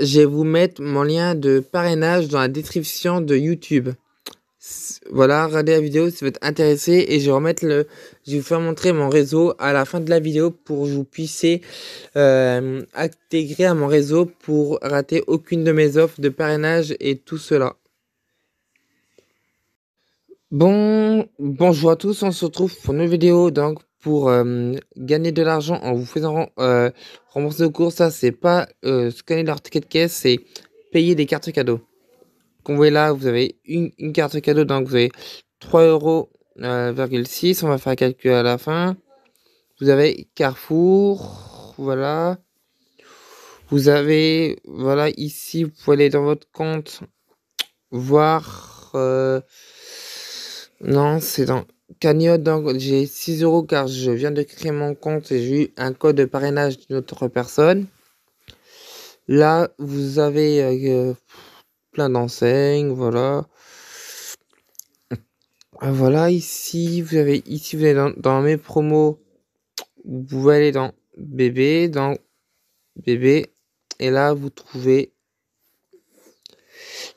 Je vais vous mettre mon lien de parrainage dans la description de YouTube. Voilà, regardez la vidéo si vous êtes intéressé et je vais le, je vous faire montrer mon réseau à la fin de la vidéo pour que vous puissiez euh, intégrer à mon réseau pour rater aucune de mes offres de parrainage et tout cela. Bon, bonjour à tous, on se retrouve pour une vidéo donc pour euh, gagner de l'argent en vous faisant euh, rembourser vos courses, ça c'est pas euh, scanner leur ticket de caisse, c'est payer des cartes cadeaux. Comme vous voyez là, vous avez une, carte cadeau, donc vous avez 3,6€, on va faire un calcul à la fin. Vous avez Carrefour, voilà. Vous avez, voilà, ici, vous pouvez aller dans votre compte, voir... non, c'est dans Cagnotte, donc j'ai 6 euros car je viens de créer mon compte et j'ai eu un code de parrainage d'une autre personne. Là, vous avez euh, euh, plein d'enseignes, voilà. Voilà, ici, vous avez, ici, vous allez dans, mes promos, vous allez aller dans bébé, dans bébé, et là, vous trouvez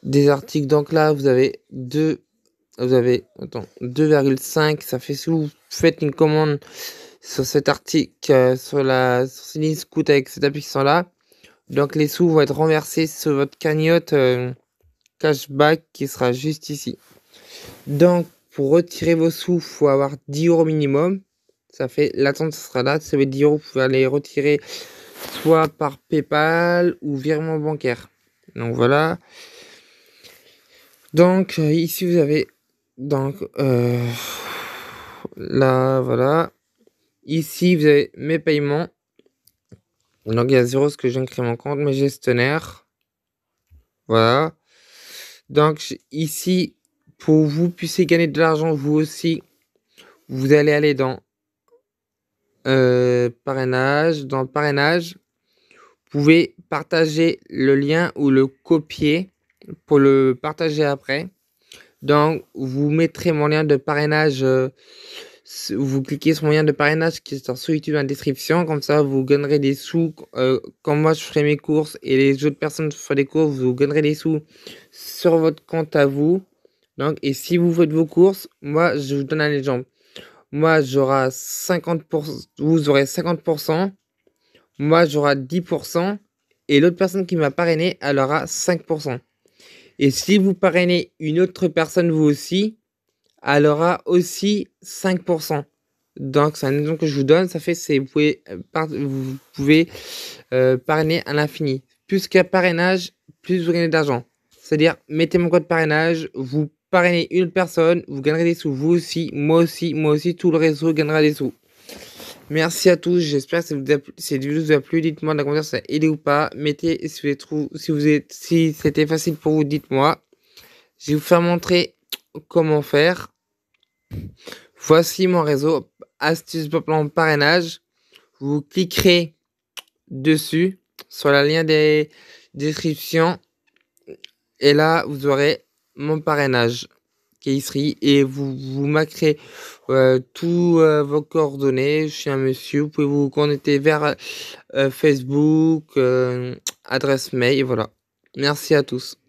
des articles. Donc là, vous avez deux ah, vous avez 2,5. Ça fait si vous faites une commande sur cet article, euh, sur la sur ce avec cet avec cette application là. Donc les sous vont être renversés sur votre cagnotte euh, cashback qui sera juste ici. Donc pour retirer vos sous, il faut avoir 10 euros minimum. Ça fait l'attente sera là. Ça veut dire vous pouvez aller retirer soit par PayPal ou virement bancaire. Donc voilà. Donc euh, ici vous avez donc, euh, là, voilà. Ici, vous avez mes paiements. Donc, il y a zéro ce que j'ai créé mon compte, mes gestionnaires. Voilà. Donc, ici, pour vous puissiez gagner de l'argent, vous aussi, vous allez aller dans euh, parrainage. Dans parrainage, vous pouvez partager le lien ou le copier pour le partager après. Donc, vous mettrez mon lien de parrainage. Euh, vous cliquez sur mon lien de parrainage qui est sur YouTube en description. Comme ça, vous gagnerez des sous. quand euh, moi, je ferai mes courses et les autres personnes feront des courses, vous gagnerez des sous sur votre compte à vous. Donc, et si vous faites vos courses, moi, je vous donne un exemple. Moi, j'aurai 50%, vous aurez 50%, moi, j'aurai 10%, et l'autre personne qui m'a parrainé, elle aura 5%. Et si vous parrainez une autre personne vous aussi, elle aura aussi 5%. Donc, c'est un exemple que je vous donne. Ça fait, c'est vous pouvez, euh, vous euh, parrainer à l'infini. Plus qu'un parrainage, plus vous gagnez d'argent. C'est-à-dire, mettez mon code parrainage, vous parrainez une personne, vous gagnerez des sous. Vous aussi, moi aussi, moi aussi, tout le réseau gagnera des sous. Merci à tous, j'espère que cette vidéo vous a plu, dites-moi dans les ça a aidé ou pas. Mettez si vous si si c'était facile pour vous, dites-moi. Je vais vous faire montrer comment faire. Voici mon réseau astuce plan parrainage. Vous cliquerez dessus sur la lien des descriptions et là vous aurez mon parrainage et vous, vous maquerez euh, tous euh, vos coordonnées. chez un monsieur. Vous pouvez vous connecter vers euh, Facebook, adresse mail. voilà. Merci à tous.